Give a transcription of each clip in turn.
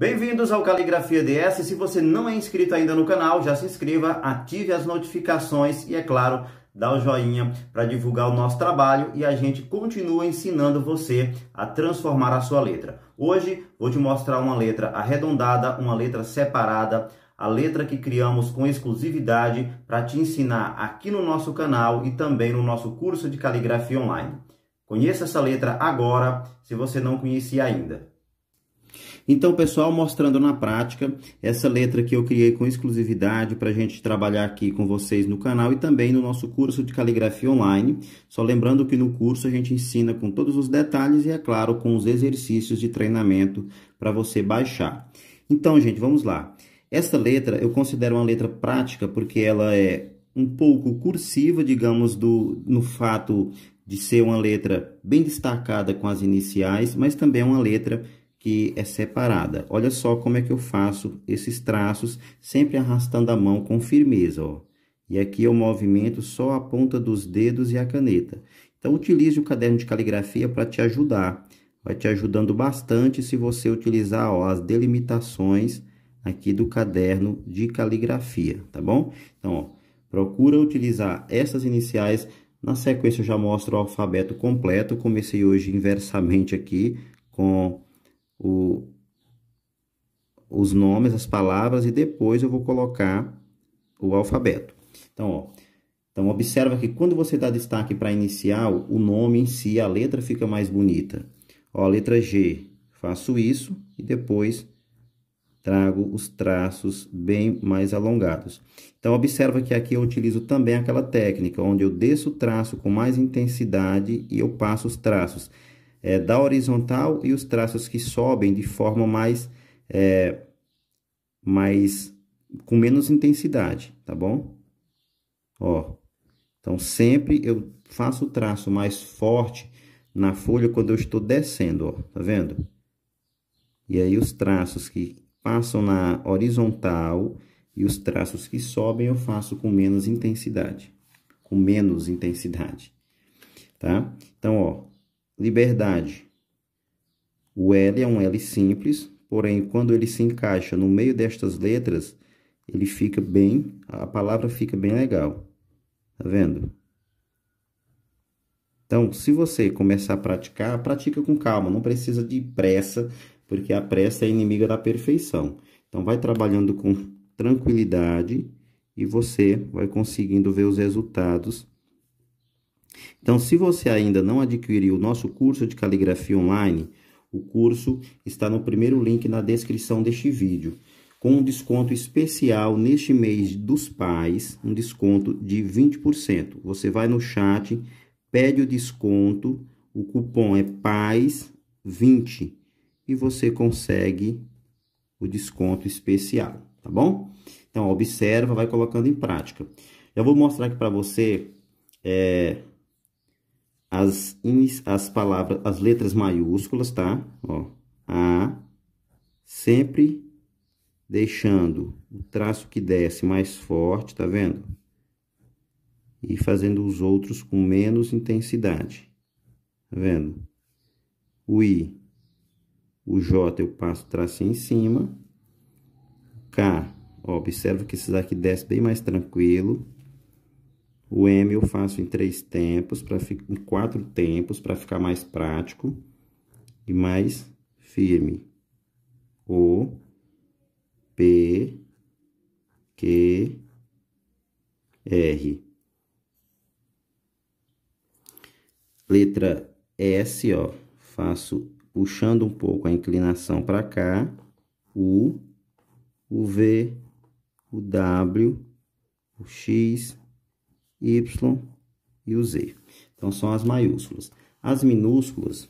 Bem-vindos ao Caligrafia DS. Se você não é inscrito ainda no canal, já se inscreva, ative as notificações e, é claro, dá o joinha para divulgar o nosso trabalho e a gente continua ensinando você a transformar a sua letra. Hoje vou te mostrar uma letra arredondada, uma letra separada, a letra que criamos com exclusividade para te ensinar aqui no nosso canal e também no nosso curso de caligrafia online. Conheça essa letra agora, se você não conhecia ainda. Então, pessoal, mostrando na prática essa letra que eu criei com exclusividade para a gente trabalhar aqui com vocês no canal e também no nosso curso de caligrafia online. Só lembrando que no curso a gente ensina com todos os detalhes e, é claro, com os exercícios de treinamento para você baixar. Então, gente, vamos lá. Esta letra eu considero uma letra prática porque ela é um pouco cursiva, digamos, do, no fato de ser uma letra bem destacada com as iniciais, mas também é uma letra que é separada. Olha só como é que eu faço esses traços, sempre arrastando a mão com firmeza, ó. E aqui eu movimento só a ponta dos dedos e a caneta. Então, utilize o caderno de caligrafia para te ajudar. Vai te ajudando bastante se você utilizar ó, as delimitações aqui do caderno de caligrafia, tá bom? Então, ó, procura utilizar essas iniciais. Na sequência, eu já mostro o alfabeto completo. Comecei hoje inversamente aqui com o, os nomes, as palavras e depois eu vou colocar o alfabeto. Então, ó, então observa que quando você dá destaque para inicial, o nome em si, a letra fica mais bonita. Ó, a letra G, faço isso e depois trago os traços bem mais alongados. Então, observa que aqui eu utilizo também aquela técnica, onde eu desço o traço com mais intensidade e eu passo os traços é, da horizontal e os traços que sobem de forma mais, é, mais com menos intensidade, tá bom? Ó, então sempre eu faço o traço mais forte na folha quando eu estou descendo, ó, tá vendo? E aí os traços que passam na horizontal e os traços que sobem eu faço com menos intensidade, com menos intensidade, tá? Então, ó, Liberdade. O L é um L simples, porém, quando ele se encaixa no meio destas letras, ele fica bem, a palavra fica bem legal. Tá vendo? Então, se você começar a praticar, pratica com calma, não precisa de pressa, porque a pressa é inimiga da perfeição. Então, vai trabalhando com tranquilidade e você vai conseguindo ver os resultados então, se você ainda não adquiriu o nosso curso de caligrafia online, o curso está no primeiro link na descrição deste vídeo, com um desconto especial neste mês dos pais, um desconto de 20%. Você vai no chat, pede o desconto, o cupom é PAIS20 e você consegue o desconto especial, tá bom? Então, observa, vai colocando em prática. Eu vou mostrar aqui para você é, as, as palavras, as letras maiúsculas, tá? Ó, A, sempre deixando o traço que desce mais forte, tá vendo? E fazendo os outros com menos intensidade, tá vendo? O I, o J eu passo o em cima, K, ó, observa que esses aqui desce bem mais tranquilo, o M eu faço em três tempos, pra, em quatro tempos, para ficar mais prático e mais firme. O, P, Q, R. Letra S, ó, faço puxando um pouco a inclinação para cá, U, o V, o W, o X, Y e o Z. Então, são as maiúsculas. As minúsculas,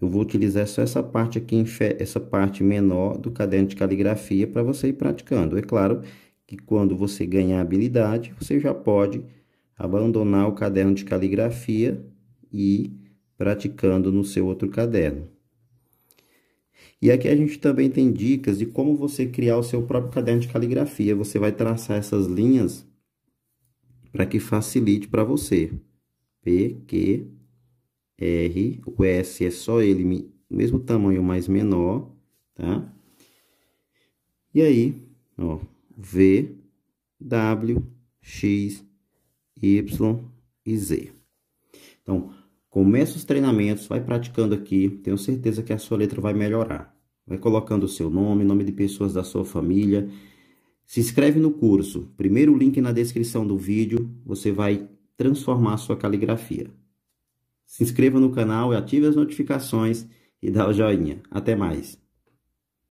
eu vou utilizar só essa parte aqui, essa parte menor do caderno de caligrafia para você ir praticando. É claro que quando você ganhar habilidade, você já pode abandonar o caderno de caligrafia e ir praticando no seu outro caderno. E aqui a gente também tem dicas de como você criar o seu próprio caderno de caligrafia. Você vai traçar essas linhas para que facilite para você. P, Q, R, o S é só ele, mesmo tamanho, mas menor, tá? E aí, ó, V, W, X, Y e Z. Então, começa os treinamentos, vai praticando aqui, tenho certeza que a sua letra vai melhorar. Vai colocando o seu nome, nome de pessoas da sua família, se inscreve no curso, primeiro link na descrição do vídeo, você vai transformar sua caligrafia. Se inscreva no canal, ative as notificações e dá o joinha. Até mais!